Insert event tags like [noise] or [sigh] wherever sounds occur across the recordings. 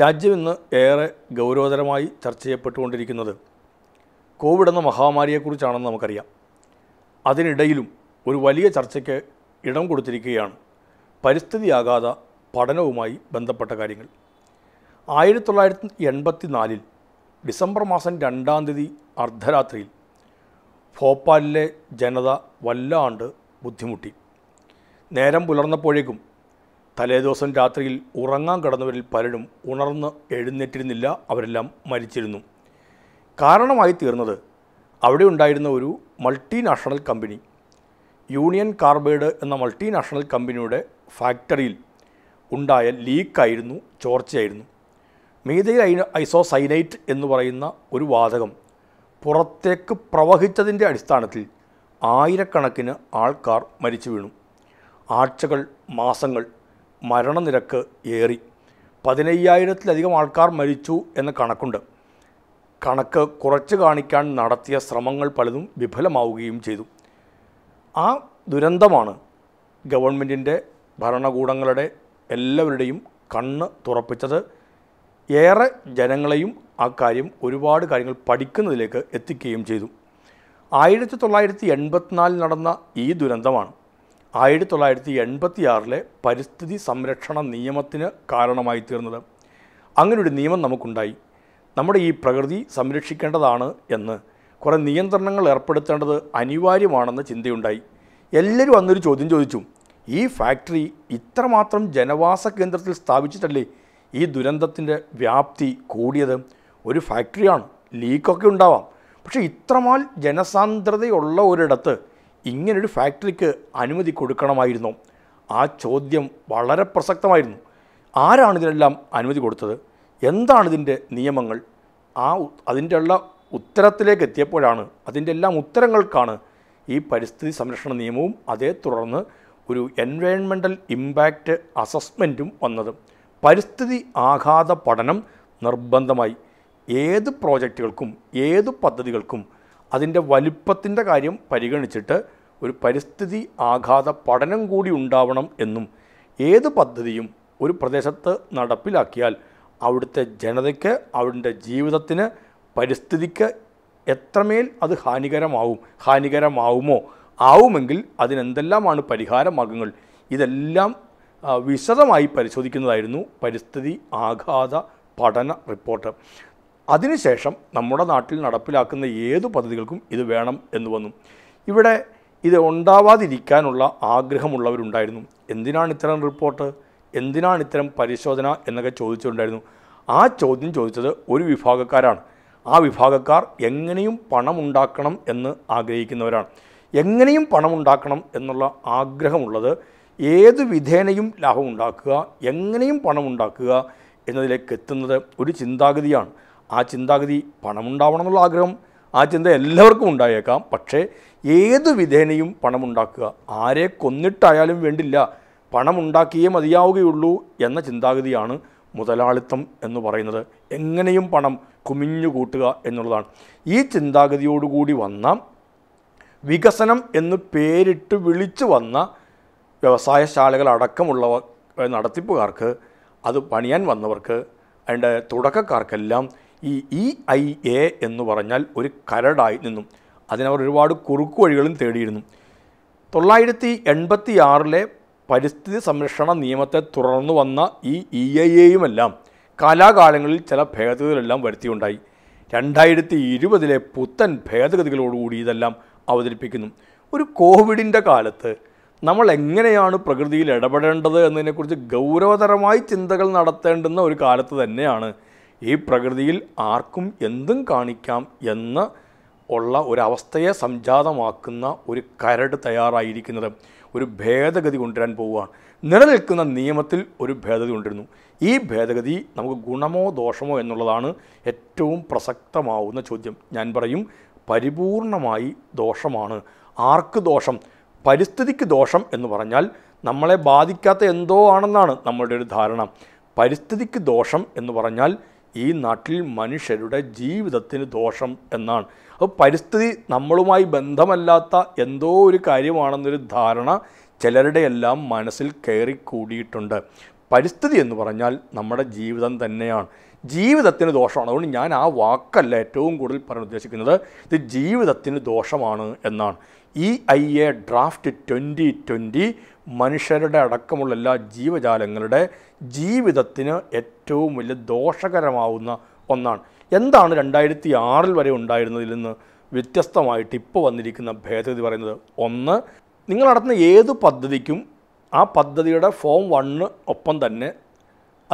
രാജ്യം ഇന്ന് ഏറെ ഗൗരവതരമായി ചർച്ച ചെയ്യപ്പെട്ടുകൊണ്ടിരിക്കുന്നത് കോവിഡ് എന്ന മഹാമാരിയെക്കുറിച്ചാണെന്ന് നമുക്കറിയാം അതിനിടയിലും ഒരു വലിയ ചർച്ചയ്ക്ക് ഇടം കൊടുത്തിരിക്കുകയാണ് പരിസ്ഥിതിയാകാത പഠനവുമായി ബന്ധപ്പെട്ട കാര്യങ്ങൾ ആയിരത്തി തൊള്ളായിരത്തി എൺപത്തി നാലിൽ ഡിസംബർ മാസം രണ്ടാം തീയതി അർദ്ധരാത്രിയിൽ ഭോപ്പാലിലെ ജനത വല്ലാണ്ട് ബുദ്ധിമുട്ടി നേരം പുലർന്നപ്പോഴേക്കും തലേദിവസം രാത്രിയിൽ ഉറങ്ങാൻ കടന്നവരിൽ പലരും ഉണർന്ന് എഴുന്നേറ്റിരുന്നില്ല അവരെല്ലാം മരിച്ചിരുന്നു കാരണമായി തീർന്നത് അവിടെ ഉണ്ടായിരുന്ന ഒരു മൾട്ടിനാഷണൽ കമ്പനി യൂണിയൻ കാർബൈഡ് എന്ന മൾട്ടിനാഷണൽ കമ്പനിയുടെ ഫാക്ടറിയിൽ ഉണ്ടായ ലീക്കായിരുന്നു ചോർച്ചയായിരുന്നു മീതയിൽ ഐസോസൈനൈറ്റ് എന്ന് പറയുന്ന ഒരു വാതകം പുറത്തേക്ക് പ്രവഹിച്ചതിൻ്റെ അടിസ്ഥാനത്തിൽ ആയിരക്കണക്കിന് ആൾക്കാർ മരിച്ചു വീണു ആഴ്ചകൾ മാസങ്ങൾ മരണനിരക്ക് ഏറി പതിനയ്യായിരത്തിലധികം ആൾക്കാർ മരിച്ചു എന്ന കണക്കുണ്ട് കണക്ക് കുറച്ച് കാണിക്കാൻ നടത്തിയ ശ്രമങ്ങൾ പലതും വിഫലമാവുകയും ചെയ്തു ആ ദുരന്തമാണ് ഗവൺമെൻറ്റിൻ്റെ ഭരണകൂടങ്ങളുടെ എല്ലാവരുടെയും കണ്ണ് തുറപ്പിച്ചത് ഏറെ ജനങ്ങളെയും ആ കാര്യം ഒരുപാട് കാര്യങ്ങൾ പഠിക്കുന്നതിലേക്ക് എത്തിക്കുകയും ചെയ്തു ആയിരത്തി തൊള്ളായിരത്തി എൺപത്തിനാലിൽ നടന്ന ഈ ദുരന്തമാണ് ആയിരത്തി തൊള്ളായിരത്തി എൺപത്തി ആറിലെ പരിസ്ഥിതി സംരക്ഷണ നിയമത്തിന് കാരണമായി തീർന്നത് അങ്ങനൊരു നിയമം നമുക്കുണ്ടായി നമ്മുടെ ഈ പ്രകൃതി സംരക്ഷിക്കേണ്ടതാണ് എന്ന് കുറേ നിയന്ത്രണങ്ങൾ ഏർപ്പെടുത്തേണ്ടത് അനിവാര്യമാണെന്ന ചിന്തയുണ്ടായി എല്ലാവരും അന്നൊരു ചോദ്യം ചോദിച്ചു ഈ ഫാക്ടറി ഇത്രമാത്രം ജനവാസ കേന്ദ്രത്തിൽ സ്ഥാപിച്ചിട്ടല്ലേ ഈ ദുരന്തത്തിൻ്റെ വ്യാപ്തി കൂടിയത് ഒരു ഫാക്ടറിയാണ് ലീക്കൊക്കെ ഉണ്ടാവാം പക്ഷേ ഇത്രമാൽ ജനസാന്ദ്രതയുള്ള ഒരിടത്ത് ഇങ്ങനൊരു ഫാക്ടറിക്ക് അനുമതി കൊടുക്കണമായിരുന്നു ആ ചോദ്യം വളരെ പ്രസക്തമായിരുന്നു ആരാണ് ഇതിനെല്ലാം അനുമതി കൊടുത്തത് എന്താണ് ഇതിൻ്റെ നിയമങ്ങൾ ആ അതിൻ്റെ ഉള്ള ഉത്തരത്തിലേക്ക് എത്തിയപ്പോഴാണ് അതിൻ്റെ എല്ലാം ഉത്തരങ്ങൾക്കാണ് ഈ പരിസ്ഥിതി സംരക്ഷണ നിയമവും അതേ തുടർന്ന് ഒരു എൻവയൺമെൻറ്റൽ ഇമ്പാക്റ്റ് അസസ്മെൻറ്റും വന്നത് പരിസ്ഥിതി ആഘാത പഠനം നിർബന്ധമായി ഏത് പ്രോജക്റ്റുകൾക്കും ഏത് പദ്ധതികൾക്കും അതിൻ്റെ വലുപ്പത്തിൻ്റെ കാര്യം പരിഗണിച്ചിട്ട് ഒരു പരിസ്ഥിതി ആഘാത പഠനം കൂടി ഉണ്ടാവണം എന്നും ഏത് പദ്ധതിയും ഒരു പ്രദേശത്ത് നടപ്പിലാക്കിയാൽ അവിടുത്തെ ജനതയ്ക്ക് അവിടുത്തെ ജീവിതത്തിന് പരിസ്ഥിതിക്ക് എത്രമേൽ അത് ഹാനികരമാവും ഹാനികരമാവുമോ ആവുമെങ്കിൽ അതിനെന്തെല്ലാമാണ് മാർഗങ്ങൾ ഇതെല്ലാം വിശദമായി പരിശോധിക്കുന്നതായിരുന്നു പരിസ്ഥിതി ആഘാത പഠന റിപ്പോർട്ട് അതിനുശേഷം നമ്മുടെ നാട്ടിൽ നടപ്പിലാക്കുന്ന ഏതു പദ്ധതികൾക്കും ഇത് വേണം എന്ന് വന്നു ഇവിടെ ഇത് ഉണ്ടാവാതിരിക്കാനുള്ള ആഗ്രഹമുള്ളവരുണ്ടായിരുന്നു എന്തിനാണ് ഇത്തരം റിപ്പോർട്ട് എന്തിനാണ് ഇത്തരം പരിശോധന എന്നൊക്കെ ചോദിച്ചിട്ടുണ്ടായിരുന്നു ആ ചോദ്യം ചോദിച്ചത് ഒരു വിഭാഗക്കാരാണ് ആ വിഭാഗക്കാർ എങ്ങനെയും പണമുണ്ടാക്കണം എന്ന് ആഗ്രഹിക്കുന്നവരാണ് എങ്ങനെയും പണമുണ്ടാക്കണം എന്നുള്ള ആഗ്രഹമുള്ളത് ഏത് വിധേനയും ലാഭമുണ്ടാക്കുക എങ്ങനെയും പണമുണ്ടാക്കുക എന്നതിലേക്ക് എത്തുന്നത് ഒരു ചിന്താഗതിയാണ് ആ ചിന്താഗതി എന്നുള്ള ആഗ്രഹം ആ ചിന്ത എല്ലാവർക്കും ഉണ്ടായേക്കാം പക്ഷേ ഏത് വിധേനയും പണമുണ്ടാക്കുക ആരെ കൊന്നിട്ടായാലും വേണ്ടില്ല പണമുണ്ടാക്കിയേ മതിയാവുകയുള്ളൂ എന്ന ചിന്താഗതിയാണ് മുതലാളിത്തം എന്ന് പറയുന്നത് എങ്ങനെയും പണം കുമിഞ്ഞു കൂട്ടുക എന്നുള്ളതാണ് ഈ ചിന്താഗതിയോടുകൂടി വന്ന വികസനം എന്ന് പേരിട്ട് വിളിച്ചു വന്ന വ്യവസായശാലകൾ അടക്കമുള്ളവ നടത്തിപ്പുകാർക്ക് അത് പണിയാൻ വന്നവർക്ക് അതിൻ്റെ തുടക്കക്കാർക്കെല്ലാം ഈ ഇ ഐ എ എന്ന് പറഞ്ഞാൽ ഒരു കരടായി നിന്നു അതിനവർ ഒരുപാട് കുറുക്കു വഴികളും തേടിയിരുന്നു തൊള്ളായിരത്തി എൺപത്തി ആറിലെ പരിസ്ഥിതി സംരക്ഷണ നിയമത്തെ തുടർന്ന് വന്ന ഈ ഇ e ഐ എയുമെല്ലാം കലാകാലങ്ങളിൽ ചില ഭേദഗതികളെല്ലാം വരുത്തിയുണ്ടായി രണ്ടായിരത്തി ഇരുപതിലെ പുത്തൻ ഭേദഗതികളോടുകൂടി ഇതെല്ലാം അവതരിപ്പിക്കുന്നു ഒരു കോവിഡിൻ്റെ കാലത്ത് നമ്മൾ എങ്ങനെയാണ് പ്രകൃതിയിൽ ഇടപെടേണ്ടത് എന്നതിനെക്കുറിച്ച് ഗൗരവതരമായി ചിന്തകൾ നടത്തേണ്ടുന്ന ഒരു കാലത്ത് തന്നെയാണ് ഈ പ്രകൃതിയിൽ ആർക്കും എന്തും കാണിക്കാം എന്ന് ഉള്ള ഒരവസ്ഥയെ സംജാതമാക്കുന്ന ഒരു കരട് തയ്യാറായിരിക്കുന്നത് ഒരു ഭേദഗതി കൊണ്ടുവരാൻ പോവുകയാണ് നിലനിൽക്കുന്ന നിയമത്തിൽ ഒരു ഭേദഗതി കൊണ്ടിരുന്നു ഈ ഭേദഗതി നമുക്ക് ഗുണമോ ദോഷമോ എന്നുള്ളതാണ് ഏറ്റവും പ്രസക്തമാവുന്ന ചോദ്യം ഞാൻ പറയും പരിപൂർണമായി ദോഷമാണ് ആർക്ക് ദോഷം പരിസ്ഥിതിക്ക് ദോഷം എന്ന് പറഞ്ഞാൽ നമ്മളെ ബാധിക്കാത്ത എന്തോ ആണെന്നാണ് നമ്മളുടെ ഒരു ധാരണ പരിസ്ഥിതിക്ക് ദോഷം എന്ന് പറഞ്ഞാൽ ഈ നാട്ടിൽ മനുഷ്യരുടെ ജീവിതത്തിന് ദോഷം എന്നാണ് അപ്പോൾ പരിസ്ഥിതി നമ്മളുമായി ബന്ധമല്ലാത്ത എന്തോ ഒരു കാര്യമാണെന്നൊരു ധാരണ ചിലരുടെ എല്ലാം മനസ്സിൽ കയറിക്കൂടിയിട്ടുണ്ട് പരിസ്ഥിതി എന്ന് പറഞ്ഞാൽ നമ്മുടെ ജീവിതം തന്നെയാണ് ജീവിതത്തിന് ദോഷമാണ് അതുകൊണ്ട് ഞാൻ ആ വാക്കല്ല ഏറ്റവും കൂടുതൽ പറയാൻ ഉദ്ദേശിക്കുന്നത് ഇത് ജീവിതത്തിന് ദോഷമാണ് എന്നാണ് ഈ I A draft twenty twenty മനുഷ്യരുടെ അടക്കമുള്ള എല്ലാ ജീവജാലങ്ങളുടെ ജീവിതത്തിന് ഏറ്റവും ഏറ്റവും വലിയ ദോഷകരമാവുന്ന ഒന്നാണ് എന്താണ് രണ്ടായിരത്തി ആറിൽ വരെ ഉണ്ടായിരുന്നതിൽ നിന്ന് വ്യത്യസ്തമായിട്ട് ഇപ്പോൾ വന്നിരിക്കുന്ന ഭേദഗതി പറയുന്നത് ഒന്ന് നിങ്ങൾ നടത്തുന്ന ഏത് പദ്ധതിക്കും ആ പദ്ധതിയുടെ ഫോം വണ്ണ് ഒപ്പം തന്നെ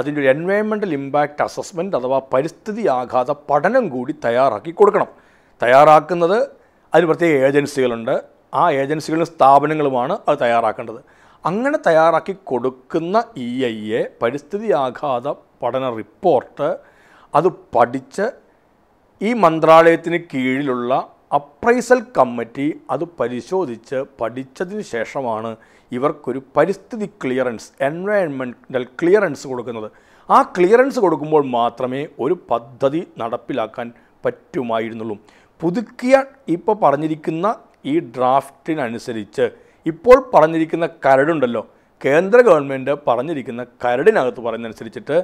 അതിൻ്റെ ഒരു എൻവയോൺമെൻറ്റൽ ഇമ്പാക്റ്റ് അസസ്മെൻറ്റ് അഥവാ പരിസ്ഥിതി ആഘാത പഠനം കൂടി തയ്യാറാക്കി കൊടുക്കണം തയ്യാറാക്കുന്നത് അതിന് പ്രത്യേക ഏജൻസികളുണ്ട് ആ ഏജൻസികളും സ്ഥാപനങ്ങളുമാണ് അത് തയ്യാറാക്കേണ്ടത് അങ്ങനെ തയ്യാറാക്കി കൊടുക്കുന്ന ഇ e ഐ എ പരിസ്ഥിതി ആഘാത പഠന റിപ്പോർട്ട് അത് പഠിച്ച് ഈ മന്ത്രാലയത്തിന് കീഴിലുള്ള അപ്രൈസൽ കമ്മിറ്റി അത് പരിശോധിച്ച് പഠിച്ചതിന് ശേഷമാണ് ഇവർക്കൊരു പരിസ്ഥിതി ക്ലിയറൻസ് എൻവയൺമെൻറ്റൽ ക്ലിയറൻസ് കൊടുക്കുന്നത് ആ ക്ലിയറൻസ് കൊടുക്കുമ്പോൾ മാത്രമേ ഒരു പദ്ധതി നടപ്പിലാക്കാൻ പറ്റുമായിരുന്നുള്ളൂ പുതുക്കിയ ഇപ്പോൾ പറഞ്ഞിരിക്കുന്ന ഈ ഡ്രാഫ്റ്റിനനുസരിച്ച് ഇപ്പോൾ പറഞ്ഞിരിക്കുന്ന കരടുണ്ടല്ലോ കേന്ദ്ര ഗവൺമെൻറ് പറഞ്ഞിരിക്കുന്ന കരടിനകത്ത് പറഞ്ഞതനുസരിച്ചിട്ട്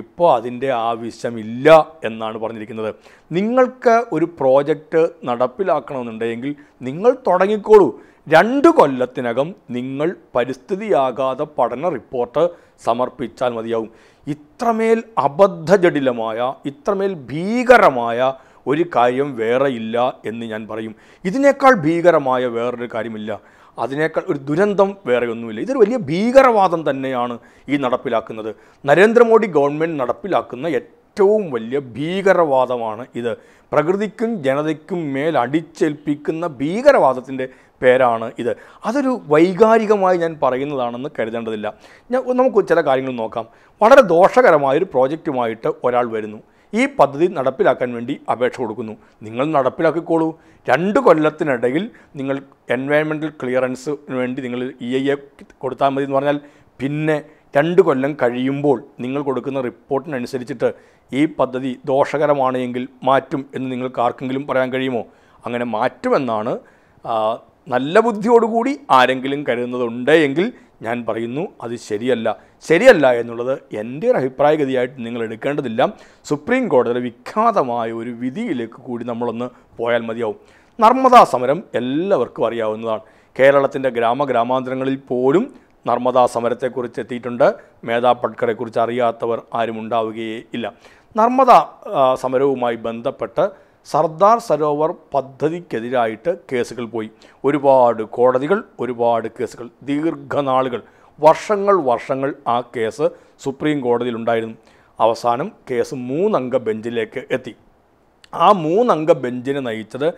ഇപ്പോൾ അതിൻ്റെ ആവശ്യമില്ല എന്നാണ് പറഞ്ഞിരിക്കുന്നത് നിങ്ങൾക്ക് ഒരു പ്രോജക്റ്റ് നടപ്പിലാക്കണമെന്നുണ്ടെങ്കിൽ നിങ്ങൾ തുടങ്ങിക്കോളൂ രണ്ട് കൊല്ലത്തിനകം നിങ്ങൾ പരിസ്ഥിതിയാകാതെ പഠന റിപ്പോർട്ട് സമർപ്പിച്ചാൽ മതിയാവും ഇത്രമേൽ അബദ്ധജടിലമായ ഇത്രമേൽ ഭീകരമായ ഒരു കാര്യം വേറെയില്ല എന്ന് ഞാൻ പറയും ഇതിനേക്കാൾ ഭീകരമായ വേറൊരു കാര്യമില്ല അതിനേക്കാൾ ഒരു ദുരന്തം വേറെ ഒന്നുമില്ല ഇതൊരു വലിയ ഭീകരവാദം തന്നെയാണ് ഈ നടപ്പിലാക്കുന്നത് നരേന്ദ്രമോദി ഗവൺമെൻറ് നടപ്പിലാക്കുന്ന ഏറ്റവും വലിയ ഭീകരവാദമാണ് ഇത് പ്രകൃതിക്കും ജനതയ്ക്കും മേൽ അടിച്ചേൽപ്പിക്കുന്ന ഭീകരവാദത്തിൻ്റെ പേരാണ് ഇത് അതൊരു വൈകാരികമായി ഞാൻ പറയുന്നതാണെന്ന് കരുതേണ്ടതില്ല ഞാൻ നമുക്ക് ചില കാര്യങ്ങൾ നോക്കാം വളരെ ദോഷകരമായൊരു പ്രോജക്റ്റുമായിട്ട് ഒരാൾ വരുന്നു ഈ പദ്ധതി നടപ്പിലാക്കാൻ വേണ്ടി അപേക്ഷ കൊടുക്കുന്നു നിങ്ങൾ നടപ്പിലാക്കിക്കോളൂ രണ്ട് കൊല്ലത്തിനിടയിൽ നിങ്ങൾ എൻവയൺമെൻറ്റൽ ക്ലിയറൻസിന് വേണ്ടി നിങ്ങൾ ഇ ഐ എ കൊടുത്താൽ മതി എന്ന് പറഞ്ഞാൽ പിന്നെ രണ്ട് കൊല്ലം കഴിയുമ്പോൾ നിങ്ങൾ കൊടുക്കുന്ന റിപ്പോർട്ടിനനുസരിച്ചിട്ട് ഈ പദ്ധതി ദോഷകരമാണ് എങ്കിൽ മാറ്റും എന്ന് നിങ്ങൾക്ക് ആർക്കെങ്കിലും പറയാൻ കഴിയുമോ അങ്ങനെ മാറ്റുമെന്നാണ് നല്ല ബുദ്ധിയോടുകൂടി ആരെങ്കിലും കരുതുന്നതുണ്ടെങ്കിൽ എങ്കിൽ ഞാൻ പറയുന്നു അത് ശരിയല്ല ശരിയല്ല എന്നുള്ളത് എൻ്റെ ഒരു അഭിപ്രായഗതിയായിട്ട് നിങ്ങൾ എടുക്കേണ്ടതില്ല സുപ്രീം കോടതിയുടെ വിഖ്യാതമായ ഒരു വിധിയിലേക്ക് കൂടി നമ്മളൊന്ന് പോയാൽ മതിയാവും നർമ്മദാ സമരം എല്ലാവർക്കും അറിയാവുന്നതാണ് കേരളത്തിൻ്റെ ഗ്രാമ ഗ്രാമാന്തരങ്ങളിൽ പോലും നർമ്മദാ സമരത്തെക്കുറിച്ച് എത്തിയിട്ടുണ്ട് മേധാ പട്കറെക്കുറിച്ച് അറിയാത്തവർ ആരും ഉണ്ടാവുകയേ ഇല്ല നർമ്മദാ സമരവുമായി ബന്ധപ്പെട്ട് സർദാർ സരോവർ പദ്ധതിക്കെതിരായിട്ട് കേസുകൾ പോയി ഒരുപാട് കോടതികൾ ഒരുപാട് കേസുകൾ ദീർഘനാളുകൾ വർഷങ്ങൾ വർഷങ്ങൾ ആ കേസ് സുപ്രീം കോടതിയിലുണ്ടായിരുന്നു അവസാനം കേസ് മൂന്നംഗ ബെഞ്ചിലേക്ക് എത്തി ആ മൂന്നംഗ ബെഞ്ചിനെ നയിച്ചത്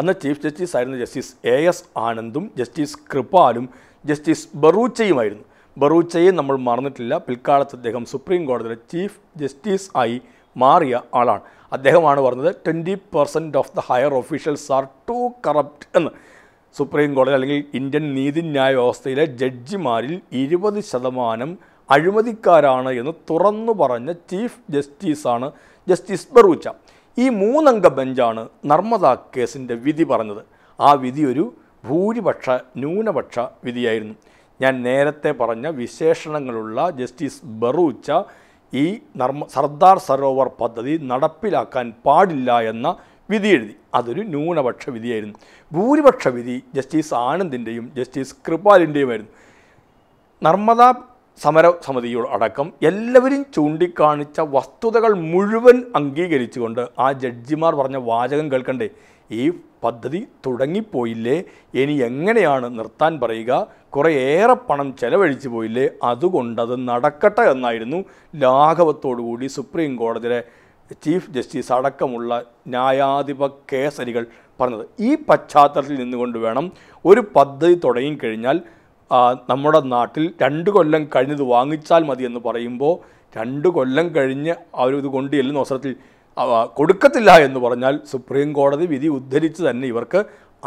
അന്ന് ചീഫ് ജസ്റ്റിസ് ആയിരുന്ന ജസ്റ്റിസ് എ എസ് ആനന്ദും ജസ്റ്റിസ് കൃപാലും ജസ്റ്റിസ് ബറൂച്ചയുമായിരുന്നു ബറൂച്ചയെ നമ്മൾ മറന്നിട്ടില്ല പിൽക്കാലത്ത് അദ്ദേഹം സുപ്രീം കോടതിയിലെ ചീഫ് ജസ്റ്റിസ് ആയി മാറിയ ആളാണ് അദ്ദേഹമാണ് പറഞ്ഞത് twenty percent of the higher officials are too corrupt എന്ന് സുപ്രീം കോടതി അല്ലെങ്കിൽ ഇന്ത്യൻ നീതിന്യായ വ്യവസ്ഥയിലെ ജഡ്ജിമാരിൽ ഇരുപത് ശതമാനം അഴിമതിക്കാരാണ് എന്ന് തുറന്നു പറഞ്ഞ ചീഫ് ജസ്റ്റിസാണ് ജസ്റ്റിസ് ബറൂച്ച ഈ മൂന്നംഗ ബെഞ്ചാണ് നർമ്മദ കേസിൻ്റെ വിധി പറഞ്ഞത് ആ വിധി ഒരു ഭൂരിപക്ഷ ന്യൂനപക്ഷ വിധിയായിരുന്നു ഞാൻ നേരത്തെ പറഞ്ഞ വിശേഷണങ്ങളുള്ള ജസ്റ്റിസ് ബറൂച്ച ഈ നർമ്മ സർദാർ സരോവർ പദ്ധതി നടപ്പിലാക്കാൻ പാടില്ല എന്ന വിധി എഴുതി അതൊരു ന്യൂനപക്ഷ വിധിയായിരുന്നു ഭൂരിപക്ഷ വിധി ജസ്റ്റിസ് ആനന്ദിൻ്റെയും ജസ്റ്റിസ് ആയിരുന്നു നർമ്മദ സമര സമിതിയോട് അടക്കം എല്ലാവരും ചൂണ്ടിക്കാണിച്ച വസ്തുതകൾ മുഴുവൻ അംഗീകരിച്ചുകൊണ്ട് ആ ജഡ്ജിമാർ പറഞ്ഞ വാചകം കേൾക്കണ്ടേ ഈ പദ്ധതി തുടങ്ങിപ്പോയില്ലേ ഇനി എങ്ങനെയാണ് നിർത്താൻ പറയുക കുറേയേറെ പണം ചെലവഴിച്ചു പോയില്ലേ അതുകൊണ്ടത് നടക്കട്ടെ എന്നായിരുന്നു ലാഘവത്തോടുകൂടി സുപ്രീം കോടതിയിലെ ചീഫ് ജസ്റ്റിസ് അടക്കമുള്ള ന്യായാധിപ കേസരികൾ പറഞ്ഞത് ഈ പശ്ചാത്തലത്തിൽ നിന്നുകൊണ്ട് വേണം ഒരു പദ്ധതി തുടങ്ങിക്കഴിഞ്ഞാൽ നമ്മുടെ നാട്ടിൽ രണ്ട് കൊല്ലം കഴിഞ്ഞത് വാങ്ങിച്ചാൽ മതി എന്ന് പറയുമ്പോൾ രണ്ട് കൊല്ലം കഴിഞ്ഞ് അവരിത് കൊണ്ട് ചെല്ലുന്ന അവസരത്തിൽ കൊടുക്കത്തില്ല എന്ന് പറഞ്ഞാൽ സുപ്രീം കോടതി വിധി ഉദ്ധരിച്ച് തന്നെ ഇവർക്ക്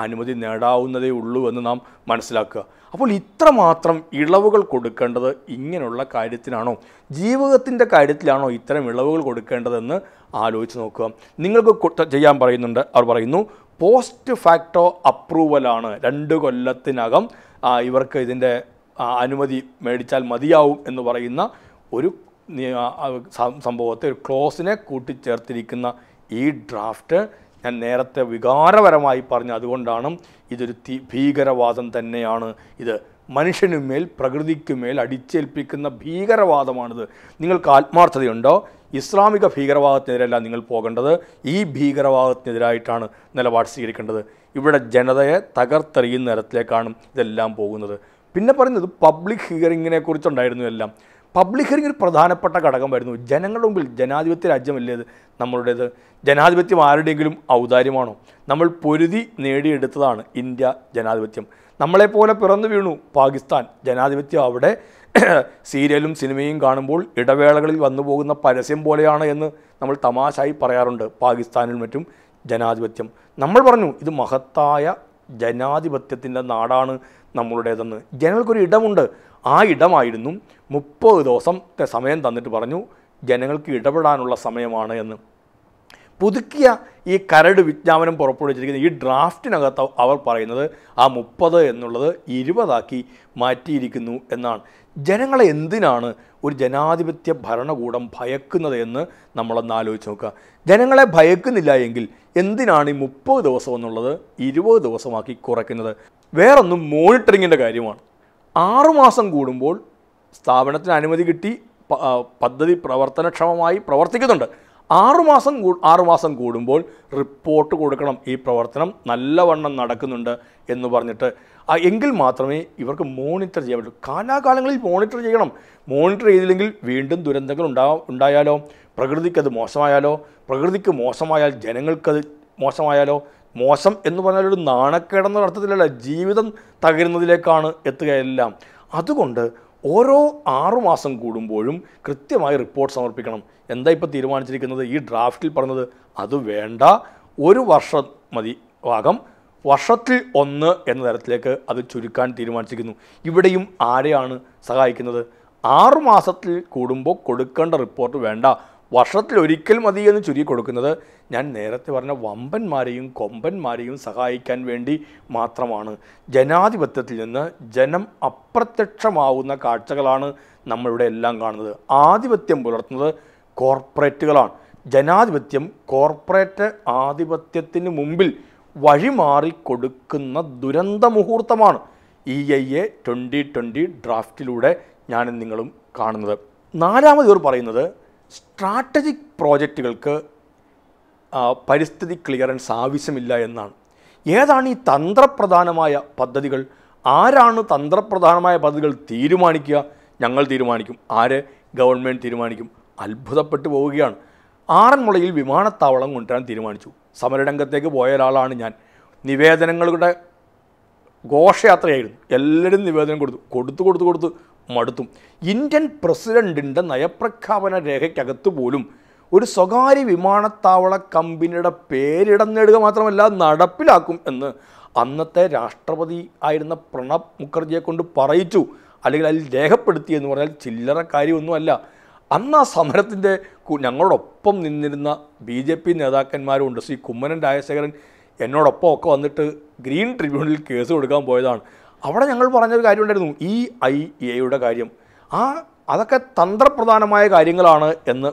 അനുമതി നേടാവുന്നതേ ഉള്ളൂ എന്ന് നാം മനസ്സിലാക്കുക അപ്പോൾ ഇത്രമാത്രം ഇളവുകൾ കൊടുക്കേണ്ടത് ഇങ്ങനെയുള്ള കാര്യത്തിനാണോ ജീവിതത്തിൻ്റെ കാര്യത്തിലാണോ ഇത്തരം ഇളവുകൾ കൊടുക്കേണ്ടതെന്ന് ആലോചിച്ച് നോക്കുക നിങ്ങൾക്ക് ചെയ്യാൻ പറയുന്നുണ്ട് അവർ പറയുന്നു പോസ്റ്റ് ഫാക്ടോ അപ്രൂവലാണ് രണ്ട് കൊല്ലത്തിനകം ഇവർക്ക് ഇതിൻ്റെ അനുമതി മേടിച്ചാൽ മതിയാവും എന്ന് പറയുന്ന ഒരു സംഭവത്തെ ഒരു ക്ലോസിനെ കൂട്ടിച്ചേർത്തിരിക്കുന്ന ഈ ഡ്രാഫ്റ്റ് ഞാൻ നേരത്തെ വികാരപരമായി പറഞ്ഞ അതുകൊണ്ടാണ് ഇതൊരു ഭീകരവാദം തന്നെയാണ് ഇത് മനുഷ്യനുമേൽ പ്രകൃതിക്കുമേൽ അടിച്ചേൽപ്പിക്കുന്ന ഭീകരവാദമാണിത് നിങ്ങൾക്ക് ആത്മാർത്ഥതയുണ്ടോ ഇസ്ലാമിക ഭീകരവാദത്തിനെതിരല്ല നിങ്ങൾ പോകേണ്ടത് ഈ ഭീകരവാദത്തിനെതിരായിട്ടാണ് നിലപാട് സ്വീകരിക്കേണ്ടത് ഇവിടെ ജനതയെ തകർത്തെറിയുന്ന തരത്തിലേക്കാണ് ഇതെല്ലാം പോകുന്നത് പിന്നെ പറയുന്നത് പബ്ലിക് ഹിയറിങ്ങിനെ കുറിച്ചുണ്ടായിരുന്നു എല്ലാം പബ്ലിക് ഹിയറിംഗ് ഒരു പ്രധാനപ്പെട്ട ഘടകം വരുന്നു ജനങ്ങളുടെ മുമ്പിൽ ജനാധിപത്യ രാജ്യമല്ലേത് നമ്മളുടേത് ജനാധിപത്യം ആരുടെയെങ്കിലും ഔദാര്യമാണോ നമ്മൾ പൊരുതി നേടിയെടുത്തതാണ് ഇന്ത്യ ജനാധിപത്യം നമ്മളെപ്പോലെ പിറന്നു വീണു പാകിസ്ഥാൻ ജനാധിപത്യം അവിടെ [clears throat] സീരിയലും സിനിമയും കാണുമ്പോൾ ഇടവേളകളിൽ വന്നു പോകുന്ന പരസ്യം പോലെയാണ് എന്ന് നമ്മൾ തമാശായി പറയാറുണ്ട് പാകിസ്ഥാനിൽ മറ്റും ജനാധിപത്യം നമ്മൾ പറഞ്ഞു ഇത് മഹത്തായ ജനാധിപത്യത്തിൻ്റെ നാടാണ് നമ്മളുടേതെന്ന് ജനങ്ങൾക്കൊരു ഇടമുണ്ട് ആ ഇടമായിരുന്നു മുപ്പത് ദിവസത്തെ സമയം തന്നിട്ട് പറഞ്ഞു ജനങ്ങൾക്ക് ഇടപെടാനുള്ള സമയമാണ് എന്ന് പുതുക്കിയ ഈ കരട് വിജ്ഞാപനം പുറപ്പെടുവിച്ചിരിക്കുന്ന ഈ ഡ്രാഫ്റ്റിനകത്ത് അവർ പറയുന്നത് ആ മുപ്പത് എന്നുള്ളത് ഇരുപതാക്കി മാറ്റിയിരിക്കുന്നു എന്നാണ് ജനങ്ങളെ എന്തിനാണ് ഒരു ജനാധിപത്യ ഭരണകൂടം ഭയക്കുന്നത് എന്ന് നമ്മളൊന്ന് ആലോചിച്ച് നോക്കുക ജനങ്ങളെ ഭയക്കുന്നില്ല എങ്കിൽ എന്തിനാണ് ഈ മുപ്പത് ദിവസം എന്നുള്ളത് ഇരുപത് ദിവസമാക്കി കുറയ്ക്കുന്നത് വേറൊന്നും മോണിറ്ററിങ്ങിൻ്റെ കാര്യമാണ് ആറുമാസം കൂടുമ്പോൾ സ്ഥാപനത്തിന് അനുമതി കിട്ടി പദ്ധതി പ്രവർത്തനക്ഷമമായി പ്രവർത്തിക്കുന്നുണ്ട് ആറുമാസം കൂ ആറുമാസം കൂടുമ്പോൾ റിപ്പോർട്ട് കൊടുക്കണം ഈ പ്രവർത്തനം നല്ലവണ്ണം നടക്കുന്നുണ്ട് എന്ന് പറഞ്ഞിട്ട് എങ്കിൽ മാത്രമേ ഇവർക്ക് മോണിറ്റർ ചെയ്യാൻ പറ്റൂ കാലാകാലങ്ങളിൽ മോണിറ്റർ ചെയ്യണം മോണിറ്റർ ചെയ്തില്ലെങ്കിൽ വീണ്ടും ദുരന്തങ്ങൾ ഉണ്ടാ ഉണ്ടായാലോ പ്രകൃതിക്കത് മോശമായാലോ പ്രകൃതിക്ക് മോശമായാൽ ജനങ്ങൾക്കത് മോശമായാലോ മോശം എന്ന് പറഞ്ഞാൽ ഒരു നാണക്കേടെന്ന അർത്ഥത്തിലല്ല ജീവിതം തകരുന്നതിലേക്കാണ് എത്തുകയെല്ലാം അതുകൊണ്ട് ഓരോ ആറുമാസം കൂടുമ്പോഴും കൃത്യമായി റിപ്പോർട്ട് സമർപ്പിക്കണം എന്താ ഇപ്പോൾ തീരുമാനിച്ചിരിക്കുന്നത് ഈ ഡ്രാഫ്റ്റിൽ പറഞ്ഞത് അത് വേണ്ട ഒരു വർഷം മതി ഭാഗം വർഷത്തിൽ ഒന്ന് എന്ന തരത്തിലേക്ക് അത് ചുരുക്കാൻ തീരുമാനിച്ചിരിക്കുന്നു ഇവിടെയും ആരെയാണ് സഹായിക്കുന്നത് ആറുമാസത്തിൽ കൂടുമ്പോൾ കൊടുക്കേണ്ട റിപ്പോർട്ട് വേണ്ട വർഷത്തിൽ ഒരിക്കൽ മതി എന്ന് ചുരുക്കി കൊടുക്കുന്നത് ഞാൻ നേരത്തെ പറഞ്ഞ വമ്പന്മാരെയും കൊമ്പന്മാരെയും സഹായിക്കാൻ വേണ്ടി മാത്രമാണ് ജനാധിപത്യത്തിൽ നിന്ന് ജനം അപ്രത്യക്ഷമാവുന്ന കാഴ്ചകളാണ് നമ്മളിവിടെ എല്ലാം കാണുന്നത് ആധിപത്യം പുലർത്തുന്നത് കോർപ്പറേറ്റുകളാണ് ജനാധിപത്യം കോർപ്പറേറ്റ് ആധിപത്യത്തിന് മുമ്പിൽ വഴിമാറി കൊടുക്കുന്ന ദുരന്ത മുഹൂർത്തമാണ് E I A twenty twenty ഡ്രാഫ്റ്റിലൂടെ ഞാൻ നിങ്ങളും കാണുന്നത് നാലാമത് ഇവർ പറയുന്നത് സ്ട്രാറ്റജിക് പ്രോജക്റ്റുകൾക്ക് പരിസ്ഥിതി ക്ലിയറൻസ് ആവശ്യമില്ല എന്നാണ് ഏതാണ് ഈ തന്ത്രപ്രധാനമായ പദ്ധതികൾ ആരാണ് തന്ത്രപ്രധാനമായ പദ്ധതികൾ തീരുമാനിക്കുക ഞങ്ങൾ തീരുമാനിക്കും ആര് ഗവൺമെൻറ് തീരുമാനിക്കും അത്ഭുതപ്പെട്ടു പോവുകയാണ് ആറന്മുളയിൽ വിമാനത്താവളം കൊണ്ടുവരാൻ തീരുമാനിച്ചു സമരരംഗത്തേക്ക് പോയ ഒരാളാണ് ഞാൻ നിവേദനങ്ങളുടെ ഘോഷയാത്രയായിരുന്നു എല്ലാവരും നിവേദനം കൊടുത്തു കൊടുത്തു കൊടുത്തു കൊടുത്തു മടുത്തും ഇന്ത്യൻ പ്രസിഡൻറ്റിൻ്റെ നയപ്രഖ്യാപന രേഖയ്ക്കകത്ത് പോലും ഒരു സ്വകാര്യ വിമാനത്താവള കമ്പനിയുടെ പേരിടന്നിടുക മാത്രമല്ല നടപ്പിലാക്കും എന്ന് അന്നത്തെ രാഷ്ട്രപതി ആയിരുന്ന പ്രണബ് മുഖർജിയെ കൊണ്ട് പറയിച്ചു അല്ലെങ്കിൽ അതിൽ രേഖപ്പെടുത്തി എന്ന് പറഞ്ഞാൽ ചില്ലറ കാര്യമൊന്നുമല്ല അന്ന് ആ സമരത്തിൻ്റെ ഞങ്ങളോടൊപ്പം നിന്നിരുന്ന ബി ജെ പി നേതാക്കന്മാരുമുണ്ട് ശ്രീ കുമ്മനൻ രാജശേഖരൻ എന്നോടൊപ്പം ഒക്കെ വന്നിട്ട് ഗ്രീൻ ട്രിബ്യൂണലിൽ കേസ് കൊടുക്കാൻ പോയതാണ് അവിടെ ഞങ്ങൾ പറഞ്ഞൊരു കാര്യമുണ്ടായിരുന്നു ഈ ഐ എയുടെ കാര്യം ആ അതൊക്കെ തന്ത്രപ്രധാനമായ കാര്യങ്ങളാണ് എന്ന്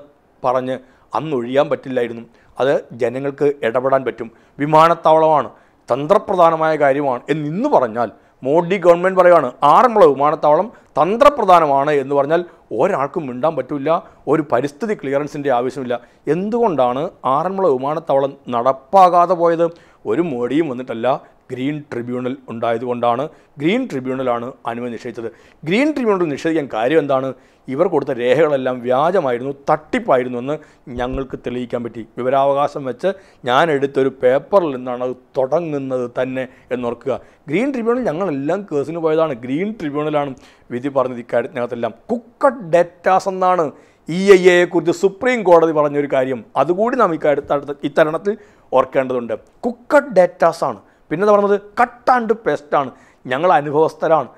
പറഞ്ഞ് അന്നൊഴിയാൻ പറ്റില്ലായിരുന്നു അത് ജനങ്ങൾക്ക് ഇടപെടാൻ പറ്റും വിമാനത്താവളമാണ് തന്ത്രപ്രധാനമായ കാര്യമാണ് എന്നിന്ന് പറഞ്ഞാൽ മോഡി ഗവൺമെൻറ് പറയുകയാണ് ആറന്മുള വിമാനത്താവളം തന്ത്രപ്രധാനമാണ് എന്ന് പറഞ്ഞാൽ ഒരാൾക്കും മിണ്ടാൻ പറ്റില്ല ഒരു പരിസ്ഥിതി ക്ലിയറൻസിൻ്റെ ആവശ്യമില്ല എന്തുകൊണ്ടാണ് ആറന്മുള വിമാനത്താവളം നടപ്പാകാതെ പോയത് ഒരു മോഡിയും വന്നിട്ടല്ല ഗ്രീൻ ട്രിബ്യൂണൽ ഉണ്ടായതുകൊണ്ടാണ് ഗ്രീൻ ട്രിബ്യൂണലാണ് അനുമതി നിഷേധിച്ചത് ഗ്രീൻ ട്രിബ്യൂണൽ നിഷേധിക്കാൻ കാര്യം എന്താണ് ഇവർ കൊടുത്ത രേഖകളെല്ലാം വ്യാജമായിരുന്നു തട്ടിപ്പായിരുന്നു എന്ന് ഞങ്ങൾക്ക് തെളിയിക്കാൻ പറ്റി വിവരാവകാശം വെച്ച് ഞാൻ എടുത്തൊരു പേപ്പറിൽ നിന്നാണ് അത് തുടങ്ങുന്നത് തന്നെ എന്നോർക്കുക ഗ്രീൻ ട്രിബ്യൂണൽ ഞങ്ങളെല്ലാം കേസിന് പോയതാണ് ഗ്രീൻ ട്രിബ്യൂണലാണ് വിധി പറഞ്ഞത് ഇക്കാര്യത്തിനകത്തെല്ലാം കുക്കഡ് ഡേറ്റാസ് എന്നാണ് ഇ e ഐ എയെക്കുറിച്ച് സുപ്രീം കോടതി പറഞ്ഞൊരു കാര്യം അതുകൂടി നാം ഇക്കാര്യത്തിൽ ഇത്തരണത്തിൽ ഓർക്കേണ്ടതുണ്ട് കുക്കഡ് ഡേറ്റാസാണ് പിന്നെ പറഞ്ഞത് കട്ടാണ്ട് പേസ്റ്റാണ് ഞങ്ങൾ അനുഭവസ്ഥരാണ്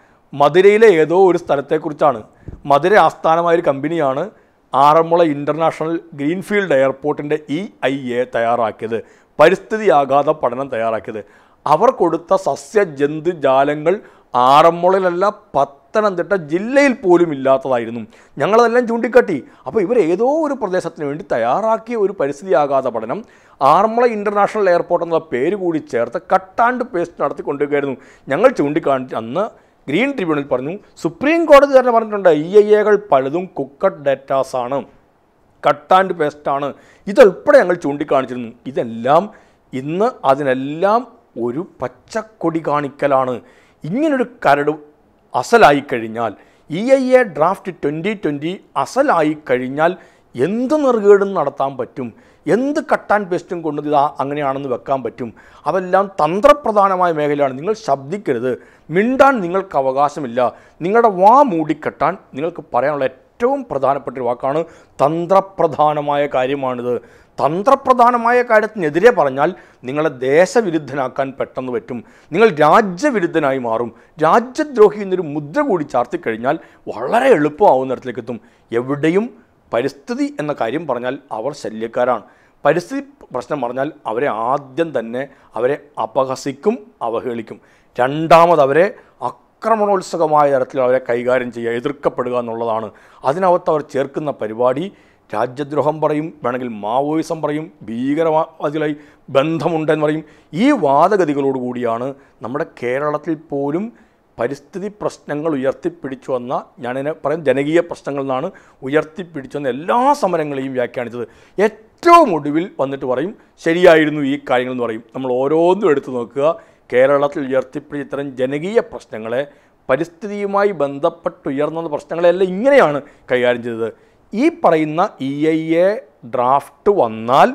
മധുരയിലെ ഏതോ ഒരു സ്ഥലത്തെക്കുറിച്ചാണ് മധുര ആസ്ഥാനമായൊരു കമ്പനിയാണ് ആറന്മുള ഇൻ്റർനാഷണൽ ഗ്രീൻഫീൽഡ് എയർപോർട്ടിൻ്റെ ഇ e ഐ എ തയ്യാറാക്കിയത് പരിസ്ഥിതി ആഘാത പഠനം തയ്യാറാക്കിയത് അവർ കൊടുത്ത സസ്യ ജന്തു ജാലങ്ങൾ ആറന്മുളയിലല്ല പത്ത് പത്തനംതിട്ട ജില്ലയിൽ പോലും ഇല്ലാത്തതായിരുന്നു ഞങ്ങളതെല്ലാം ചൂണ്ടിക്കാട്ടി അപ്പോൾ ഇവർ ഏതോ ഒരു പ്രദേശത്തിന് വേണ്ടി തയ്യാറാക്കിയ ഒരു പരിസ്ഥിതി ആഘാത പഠനം ആർമുള ഇൻ്റർനാഷണൽ എയർപോർട്ട് എന്നുള്ള പേര് കൂടി ചേർത്ത് കട്ടാണ്ട് പേസ്റ്റ് നടത്തിക്കൊണ്ടിരിക്കുകയായിരുന്നു ഞങ്ങൾ ചൂണ്ടിക്കാണിച്ച് അന്ന് ഗ്രീൻ ട്രിബ്യൂണൽ പറഞ്ഞു സുപ്രീം കോടതി തന്നെ പറഞ്ഞിട്ടുണ്ട് ഇ ഐ എകൾ പലതും കുക്കഡ് ഡേറ്റാസാണ് കട്ട് ആൻഡ് പേസ്റ്റാണ് ഇതുൾപ്പെടെ ഞങ്ങൾ ചൂണ്ടിക്കാണിച്ചിരുന്നു ഇതെല്ലാം ഇന്ന് അതിനെല്ലാം ഒരു പച്ചക്കൊടി കാണിക്കലാണ് ഇങ്ങനൊരു കരട് അസലായി കഴിഞ്ഞാൽ E I A draft twenty twenty അസലായി കഴിഞ്ഞാൽ എന്ത് നെറുകേടും നടത്താൻ പറ്റും എന്ത് കട്ട് ആൻഡ് പേസ്റ്റും കൊണ്ട് ഇതാ അങ്ങനെയാണെന്ന് വെക്കാൻ പറ്റും അതെല്ലാം തന്ത്രപ്രധാനമായ മേഖലയാണ് നിങ്ങൾ ശബ്ദിക്കരുത് മിണ്ടാൻ നിങ്ങൾക്ക് അവകാശമില്ല നിങ്ങളുടെ വാ മൂടിക്കെട്ടാൻ നിങ്ങൾക്ക് പറയാനുള്ള ഏറ്റവും പ്രധാനപ്പെട്ട ഒരു വാക്കാണ് തന്ത്രപ്രധാനമായ കാര്യമാണിത് തന്ത്രപ്രധാനമായ കാര്യത്തിനെതിരെ പറഞ്ഞാൽ നിങ്ങളെ ദേശവിരുദ്ധനാക്കാൻ പെട്ടെന്ന് പറ്റും നിങ്ങൾ രാജ്യവിരുദ്ധനായി മാറും രാജ്യദ്രോഹി എന്നൊരു മുദ്ര കൂടി കഴിഞ്ഞാൽ വളരെ എളുപ്പമാവുന്നിടത്തിലേക്ക് എത്തും എവിടെയും പരിസ്ഥിതി എന്ന കാര്യം പറഞ്ഞാൽ അവർ ശല്യക്കാരാണ് പരിസ്ഥിതി പ്രശ്നം പറഞ്ഞാൽ അവരെ ആദ്യം തന്നെ അവരെ അപഹസിക്കും അവഹേളിക്കും രണ്ടാമത് അവരെ ആക്രമണോത്സുകമായ തരത്തിൽ അവരെ കൈകാര്യം ചെയ്യുക എതിർക്കപ്പെടുക എന്നുള്ളതാണ് അതിനകത്ത് അവർ ചേർക്കുന്ന പരിപാടി രാജ്യദ്രോഹം പറയും വേണമെങ്കിൽ മാവോയിസം പറയും ഭീകരവാദികളായി ബന്ധമുണ്ടെന്ന് പറയും ഈ വാദഗതികളോടുകൂടിയാണ് നമ്മുടെ കേരളത്തിൽ പോലും പരിസ്ഥിതി പ്രശ്നങ്ങൾ ഉയർത്തിപ്പിടിച്ചു വന്ന ഞാനതിനെ പറയും ജനകീയ പ്രശ്നങ്ങൾ നിന്നാണ് ഉയർത്തിപ്പിടിച്ചു വന്ന എല്ലാ സമരങ്ങളെയും വ്യാഖ്യാനിച്ചത് ഏറ്റവും ഒടുവിൽ വന്നിട്ട് പറയും ശരിയായിരുന്നു ഈ കാര്യങ്ങൾ എന്ന് പറയും നമ്മൾ ഓരോന്നും എടുത്തു നോക്കുക കേരളത്തിൽ ഉയർത്തിപ്പിടിച്ച ഇത്തരം ജനകീയ പ്രശ്നങ്ങളെ പരിസ്ഥിതിയുമായി ബന്ധപ്പെട്ടുയർന്ന പ്രശ്നങ്ങളെല്ലാം ഇങ്ങനെയാണ് കൈകാര്യം ചെയ്തത് ഈ പറയുന്ന ഇ ഐ എ ഡ്രാഫ്റ്റ് വന്നാൽ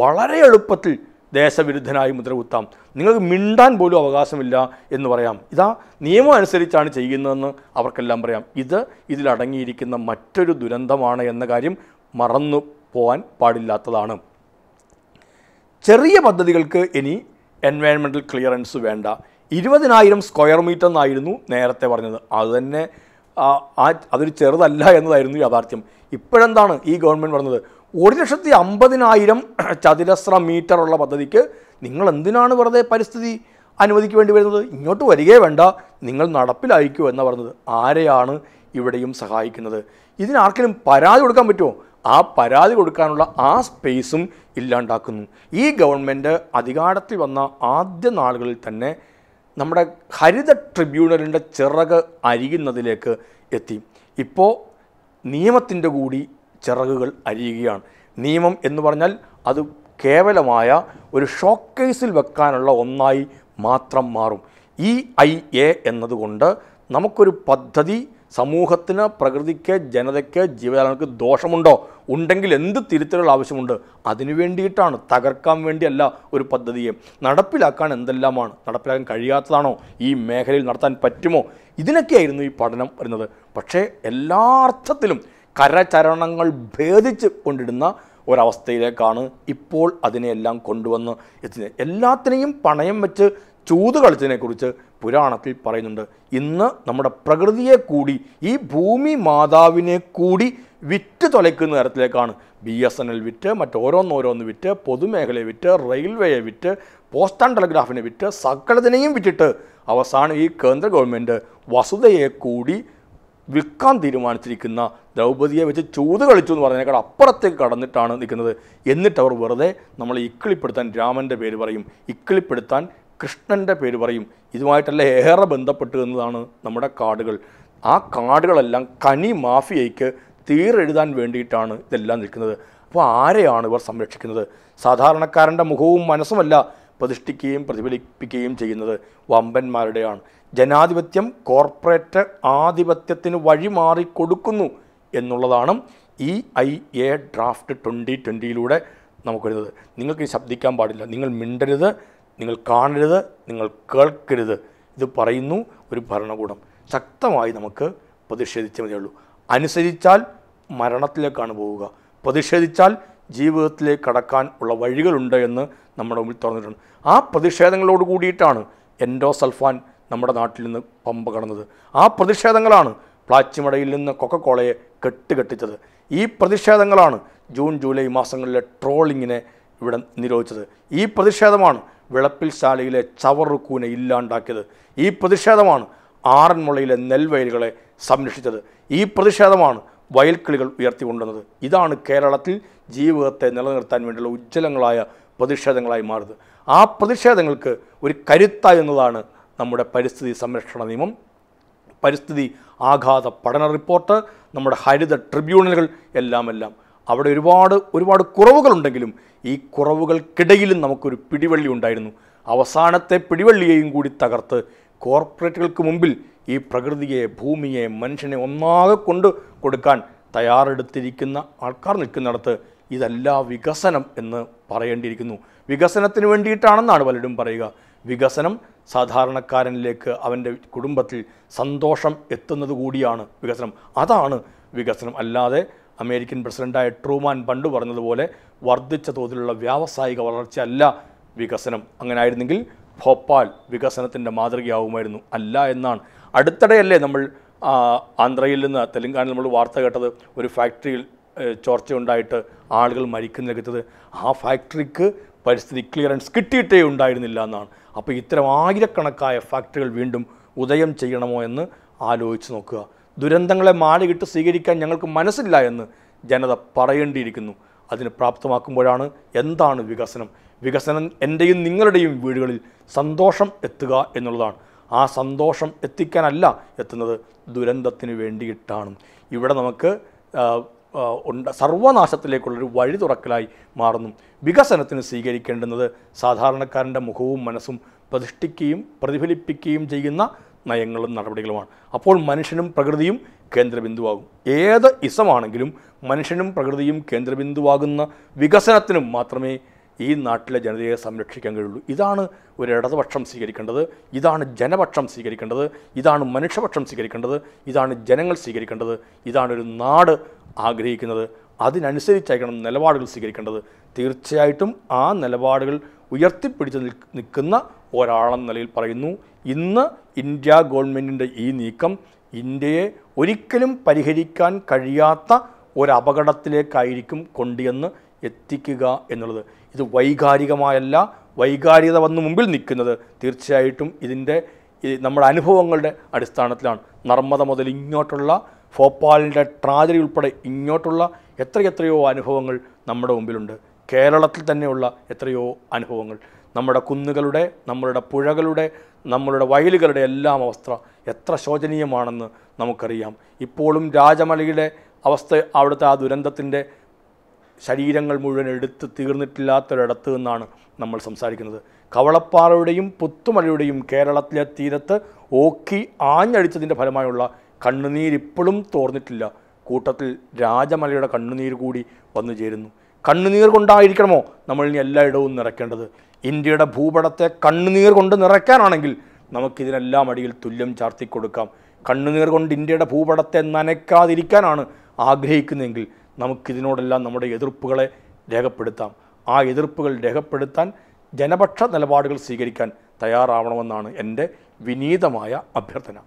വളരെ എളുപ്പത്തിൽ ദേശവിരുദ്ധനായി മുദ്രകുത്താം നിങ്ങൾക്ക് മിണ്ടാൻ പോലും അവകാശമില്ല എന്ന് പറയാം ഇതാ നിയമം അനുസരിച്ചാണ് ചെയ്യുന്നതെന്ന് അവർക്കെല്ലാം പറയാം ഇത് ഇതിലടങ്ങിയിരിക്കുന്ന മറ്റൊരു ദുരന്തമാണ് എന്ന കാര്യം മറന്നു പോകാൻ പാടില്ലാത്തതാണ് ചെറിയ പദ്ധതികൾക്ക് ഇനി എൻവയൺമെൻറ്റൽ ക്ലിയറൻസ് വേണ്ട ഇരുപതിനായിരം സ്ക്വയർ മീറ്റർ എന്നായിരുന്നു നേരത്തെ പറഞ്ഞത് അതുതന്നെ ആ അതൊരു ചെറുതല്ല എന്നതായിരുന്നു യാഥാർത്ഥ്യം ഇപ്പോഴെന്താണ് ഈ ഗവൺമെൻറ് പറഞ്ഞത് ഒരു ലക്ഷത്തി അമ്പതിനായിരം ചതുരശ്ര മീറ്റർ ഉള്ള പദ്ധതിക്ക് നിങ്ങൾ എന്തിനാണ് വെറുതെ പരിസ്ഥിതി അനുമതിക്ക് വേണ്ടി വരുന്നത് ഇങ്ങോട്ട് വരികയേ വേണ്ട നിങ്ങൾ നടപ്പിലായിക്കൂ എന്ന് പറഞ്ഞത് ആരെയാണ് ഇവിടെയും സഹായിക്കുന്നത് ഇതിനാർക്കെങ്കിലും പരാതി കൊടുക്കാൻ പറ്റുമോ ആ പരാതി കൊടുക്കാനുള്ള ആ സ്പേസും ഇല്ലാണ്ടാക്കുന്നു ഈ ഗവൺമെൻറ് അധികാരത്തിൽ വന്ന ആദ്യ നാളുകളിൽ തന്നെ നമ്മുടെ ഹരിത ട്രിബ്യൂണലിൻ്റെ ചിറക് അരിയുന്നതിലേക്ക് എത്തി ഇപ്പോൾ നിയമത്തിൻ്റെ കൂടി ചിറകുകൾ അരിയുകയാണ് നിയമം എന്ന് പറഞ്ഞാൽ അത് കേവലമായ ഒരു ഷോക്കേസിൽ വെക്കാനുള്ള ഒന്നായി മാത്രം മാറും ഇ ഐ എ എന്നതുകൊണ്ട് നമുക്കൊരു പദ്ധതി സമൂഹത്തിന് പ്രകൃതിക്ക് ജനതയ്ക്ക് ജീവജാലങ്ങൾക്ക് ദോഷമുണ്ടോ ഉണ്ടെങ്കിൽ എന്ത് തിരുത്തലുകൾ ആവശ്യമുണ്ട് അതിനു വേണ്ടിയിട്ടാണ് തകർക്കാൻ വേണ്ടിയല്ല ഒരു പദ്ധതിയെ നടപ്പിലാക്കാൻ എന്തെല്ലാമാണ് നടപ്പിലാക്കാൻ കഴിയാത്തതാണോ ഈ മേഖലയിൽ നടത്താൻ പറ്റുമോ ഇതിനൊക്കെയായിരുന്നു ഈ പഠനം വരുന്നത് പക്ഷേ എല്ലാ അർത്ഥത്തിലും കരചരണങ്ങൾ ഭേദിച്ച് കൊണ്ടിടുന്ന ഒരവസ്ഥയിലേക്കാണ് ഇപ്പോൾ അതിനെയെല്ലാം കൊണ്ടുവന്ന് എത്തുന്നത് എല്ലാത്തിനെയും പണയം വെച്ച് ചൂത് കളിച്ചതിനെക്കുറിച്ച് പുരാണത്തിൽ പറയുന്നുണ്ട് ഇന്ന് നമ്മുടെ പ്രകൃതിയെ കൂടി ഈ ഭൂമി മാതാവിനെ കൂടി വിറ്റ് തുലയ്ക്കുന്ന തരത്തിലേക്കാണ് ബി എസ് എൻ എൽ വിറ്റ് മറ്റോരോന്നോരോന്ന് വിറ്റ് പൊതുമേഖലയെ വിറ്റ് റെയിൽവേയെ വിറ്റ് പോസ്റ്റ് ആൻഡ് ടെലഗ്രാഫിനെ വിറ്റ് സകലതിനെയും വിറ്റിട്ട് അവസാനം ഈ കേന്ദ്ര ഗവൺമെൻറ് വസുതയെ കൂടി വിൽക്കാൻ തീരുമാനിച്ചിരിക്കുന്ന ദ്രൗപതിയെ വെച്ച് ചൂത് കളിച്ചു എന്ന് പറഞ്ഞതിനേക്കാൾ അപ്പുറത്തേക്ക് കടന്നിട്ടാണ് നിൽക്കുന്നത് എന്നിട്ട് അവർ വെറുതെ നമ്മൾ ഇക്കിളിപ്പെടുത്താൻ രാമൻ്റെ പേര് പറയും ഇക്കിളിപ്പെടുത്താൻ കൃഷ്ണൻ്റെ പേര് പറയും ഇതുമായിട്ടല്ല ഏറെ ബന്ധപ്പെട്ട് എന്നതാണ് നമ്മുടെ കാർഡുകൾ ആ കാർഡുകളെല്ലാം കനി മാഫിയയ്ക്ക് തീരെഴുതാൻ വേണ്ടിയിട്ടാണ് ഇതെല്ലാം നിൽക്കുന്നത് അപ്പോൾ ആരെയാണ് ഇവർ സംരക്ഷിക്കുന്നത് സാധാരണക്കാരൻ്റെ മുഖവും മനസ്സുമല്ല പ്രതിഷ്ഠിക്കുകയും പ്രതിഫലിപ്പിക്കുകയും ചെയ്യുന്നത് വമ്പന്മാരുടെയാണ് ജനാധിപത്യം കോർപ്പറേറ്റ് ആധിപത്യത്തിന് വഴിമാറി കൊടുക്കുന്നു എന്നുള്ളതാണ് E I A draft twenty ട്വൻ്റിയിലൂടെ നമുക്ക് വരുന്നത് നിങ്ങൾക്ക് ശബ്ദിക്കാൻ പാടില്ല നിങ്ങൾ മിണ്ടരുത് നിങ്ങൾ കാണരുത് നിങ്ങൾ കേൾക്കരുത് ഇത് പറയുന്നു ഒരു ഭരണകൂടം ശക്തമായി നമുക്ക് പ്രതിഷേധിച്ചേ മതിയുള്ളൂ അനുസരിച്ചാൽ മരണത്തിലേക്കാണ് പോവുക പ്രതിഷേധിച്ചാൽ ജീവിതത്തിലേക്ക് കടക്കാൻ ഉള്ള വഴികളുണ്ട് എന്ന് നമ്മുടെ മുമ്പിൽ തുറന്നിട്ടുണ്ട് ആ പ്രതിഷേധങ്ങളോട് കൂടിയിട്ടാണ് എൻഡോ സൽഫാൻ നമ്മുടെ നാട്ടിൽ നിന്ന് പമ്പ കടന്നത് ആ പ്രതിഷേധങ്ങളാണ് പ്ലാച്ചിമടയിൽ നിന്ന് കൊക്കക്കോളയെ കെട്ടുകെട്ടിച്ചത് ഈ പ്രതിഷേധങ്ങളാണ് ജൂൺ ജൂലൈ മാസങ്ങളിലെ ട്രോളിങ്ങിനെ ഇവിടെ നിരോധിച്ചത് ഈ പ്രതിഷേധമാണ് വിളപ്പിൽ ശാലയിലെ ചവറുക്കൂനെ ഇല്ലാണ്ടാക്കിയത് ഈ പ്രതിഷേധമാണ് ആറന്മുളയിലെ നെൽവയലുകളെ സംരക്ഷിച്ചത് ഈ പ്രതിഷേധമാണ് വയൽക്കിളികൾ ഉയർത്തിക്കൊണ്ടുവന്നത് ഇതാണ് കേരളത്തിൽ ജീവിതത്തെ നിലനിർത്താൻ വേണ്ടിയുള്ള ഉജ്ജ്വലങ്ങളായ പ്രതിഷേധങ്ങളായി മാറുന്നത് ആ പ്രതിഷേധങ്ങൾക്ക് ഒരു കരുത്തായെന്നതാണ് നമ്മുടെ പരിസ്ഥിതി സംരക്ഷണ നിയമം പരിസ്ഥിതി ആഘാത പഠന റിപ്പോർട്ട് നമ്മുടെ ഹരിത ട്രിബ്യൂണലുകൾ എല്ലാം എല്ലാം അവിടെ ഒരുപാട് ഒരുപാട് കുറവുകളുണ്ടെങ്കിലും ഈ കുറവുകൾക്കിടയിലും നമുക്കൊരു പിടിവള്ളി ഉണ്ടായിരുന്നു അവസാനത്തെ പിടിവള്ളിയെയും കൂടി തകർത്ത് കോർപ്പറേറ്റുകൾക്ക് മുമ്പിൽ ഈ പ്രകൃതിയെ ഭൂമിയെ മനുഷ്യനെ ഒന്നാകെ കൊണ്ട് കൊടുക്കാൻ തയ്യാറെടുത്തിരിക്കുന്ന ആൾക്കാർ നിൽക്കുന്നിടത്ത് ഇതല്ല വികസനം എന്ന് പറയേണ്ടിയിരിക്കുന്നു വികസനത്തിന് വേണ്ടിയിട്ടാണെന്നാണ് പലരും പറയുക വികസനം സാധാരണക്കാരനിലേക്ക് അവൻ്റെ കുടുംബത്തിൽ സന്തോഷം എത്തുന്നത് കൂടിയാണ് വികസനം അതാണ് വികസനം അല്ലാതെ അമേരിക്കൻ പ്രസിഡന്റായ ട്രൂമാൻ പണ്ട് പറഞ്ഞതുപോലെ വർദ്ധിച്ച തോതിലുള്ള വ്യാവസായിക വളർച്ചയല്ല വികസനം അങ്ങനെ ആയിരുന്നെങ്കിൽ ഭോപ്പാൽ വികസനത്തിൻ്റെ മാതൃകയാവുമായിരുന്നു അല്ല എന്നാണ് അടുത്തിടെയല്ലേ നമ്മൾ ആന്ധ്രയിൽ നിന്ന് തെലങ്കാനയിൽ നമ്മൾ വാർത്ത കേട്ടത് ഒരു ഫാക്ടറിയിൽ ചോർച്ചയുണ്ടായിട്ട് ആളുകൾ മരിക്കുന്ന രംഗത്തത് ആ ഫാക്ടറിക്ക് പരിസ്ഥിതി ക്ലിയറൻസ് കിട്ടിയിട്ടേ ഉണ്ടായിരുന്നില്ല എന്നാണ് അപ്പോൾ ഇത്തരം ആയിരക്കണക്കായ ഫാക്ടറികൾ വീണ്ടും ഉദയം ചെയ്യണമോ എന്ന് ആലോചിച്ച് നോക്കുക ദുരന്തങ്ങളെ മാലയിട്ട് സ്വീകരിക്കാൻ ഞങ്ങൾക്ക് മനസ്സില്ല എന്ന് ജനത പറയേണ്ടിയിരിക്കുന്നു അതിന് പ്രാപ്തമാക്കുമ്പോഴാണ് എന്താണ് വികസനം വികസനം എൻ്റെയും നിങ്ങളുടെയും വീടുകളിൽ സന്തോഷം എത്തുക എന്നുള്ളതാണ് ആ സന്തോഷം എത്തിക്കാനല്ല എത്തുന്നത് ദുരന്തത്തിന് വേണ്ടിയിട്ടാണ് ഇവിടെ നമുക്ക് ഉണ്ട് സർവനാശത്തിലേക്കുള്ളൊരു വഴി തുറക്കലായി മാറുന്നു വികസനത്തിന് സ്വീകരിക്കേണ്ടുന്നത് സാധാരണക്കാരൻ്റെ മുഖവും മനസ്സും പ്രതിഷ്ഠിക്കുകയും പ്രതിഫലിപ്പിക്കുകയും ചെയ്യുന്ന നയങ്ങളും നടപടികളുമാണ് അപ്പോൾ മനുഷ്യനും പ്രകൃതിയും കേന്ദ്രബിന്ദുവാകും ഏത് ഇസമാണെങ്കിലും മനുഷ്യനും പ്രകൃതിയും കേന്ദ്രബിന്ദുവാകുന്ന വികസനത്തിനും മാത്രമേ ഈ നാട്ടിലെ ജനതയെ സംരക്ഷിക്കാൻ കഴിയുള്ളൂ ഇതാണ് ഒരു ഇടതുപക്ഷം സ്വീകരിക്കേണ്ടത് ഇതാണ് ജനപക്ഷം സ്വീകരിക്കേണ്ടത് ഇതാണ് മനുഷ്യപക്ഷം സ്വീകരിക്കേണ്ടത് ഇതാണ് ജനങ്ങൾ സ്വീകരിക്കേണ്ടത് ഇതാണ് ഒരു നാട് ആഗ്രഹിക്കുന്നത് അതിനനുസരിച്ചായിരിക്കണം നിലപാടുകൾ സ്വീകരിക്കേണ്ടത് തീർച്ചയായിട്ടും ആ നിലപാടുകൾ ഉയർത്തിപ്പിടിച്ച് നിൽക്കുന്ന ഒരാളെന്ന നിലയിൽ പറയുന്നു ഇന്ന് ഇന്ത്യ ഗവൺമെൻറ്റിൻ്റെ ഈ നീക്കം ഇന്ത്യയെ ഒരിക്കലും പരിഹരിക്കാൻ കഴിയാത്ത ഒരപകടത്തിലേക്കായിരിക്കും കൊണ്ടുവന്ന് എത്തിക്കുക എന്നുള്ളത് ഇത് വൈകാരികമായല്ല വൈകാരികത വന്ന് മുമ്പിൽ നിൽക്കുന്നത് തീർച്ചയായിട്ടും ഇതിൻ്റെ നമ്മുടെ അനുഭവങ്ങളുടെ അടിസ്ഥാനത്തിലാണ് നർമ്മദ മുതൽ ഇങ്ങോട്ടുള്ള ഭോപ്പാലിൻ്റെ ട്രാജഡി ഉൾപ്പെടെ ഇങ്ങോട്ടുള്ള എത്രയെത്രയോ അനുഭവങ്ങൾ നമ്മുടെ മുമ്പിലുണ്ട് കേരളത്തിൽ തന്നെയുള്ള എത്രയോ അനുഭവങ്ങൾ നമ്മുടെ കുന്നുകളുടെ നമ്മളുടെ പുഴകളുടെ നമ്മളുടെ വയലുകളുടെ എല്ലാം അവസ്ഥ എത്ര ശോചനീയമാണെന്ന് നമുക്കറിയാം ഇപ്പോഴും രാജമലയുടെ അവസ്ഥ അവിടുത്തെ ആ ദുരന്തത്തിൻ്റെ ശരീരങ്ങൾ മുഴുവൻ എടുത്ത് തീർന്നിട്ടില്ലാത്തൊരിടത്ത് നിന്നാണ് നമ്മൾ സംസാരിക്കുന്നത് കവളപ്പാറയുടെയും പുത്തുമലയുടെയും കേരളത്തിലെ തീരത്ത് ഓക്കി ആഞ്ഞടിച്ചതിൻ്റെ ഫലമായുള്ള കണ്ണുനീരിപ്പോഴും തോർന്നിട്ടില്ല കൂട്ടത്തിൽ രാജമലയുടെ കണ്ണുനീർ കൂടി വന്നു ചേരുന്നു കണ്ണുനീർ കൊണ്ടായിരിക്കണമോ നമ്മൾ ഇനി എല്ലായിടവും നിറയ്ക്കേണ്ടത് ഇന്ത്യയുടെ ഭൂപടത്തെ കണ്ണുനീർ കൊണ്ട് നിറയ്ക്കാനാണെങ്കിൽ നമുക്കിതിനെല്ലാം അടിയിൽ തുല്യം ചാർത്തി കൊടുക്കാം കണ്ണുനീർ കൊണ്ട് ഇന്ത്യയുടെ ഭൂപടത്തെ നനയ്ക്കാതിരിക്കാനാണ് ആഗ്രഹിക്കുന്നതെങ്കിൽ നമുക്കിതിനോടെല്ലാം നമ്മുടെ എതിർപ്പുകളെ രേഖപ്പെടുത്താം ആ എതിർപ്പുകൾ രേഖപ്പെടുത്താൻ ജനപക്ഷ നിലപാടുകൾ സ്വീകരിക്കാൻ തയ്യാറാവണമെന്നാണ് എൻ്റെ വിനീതമായ അഭ്യർത്ഥന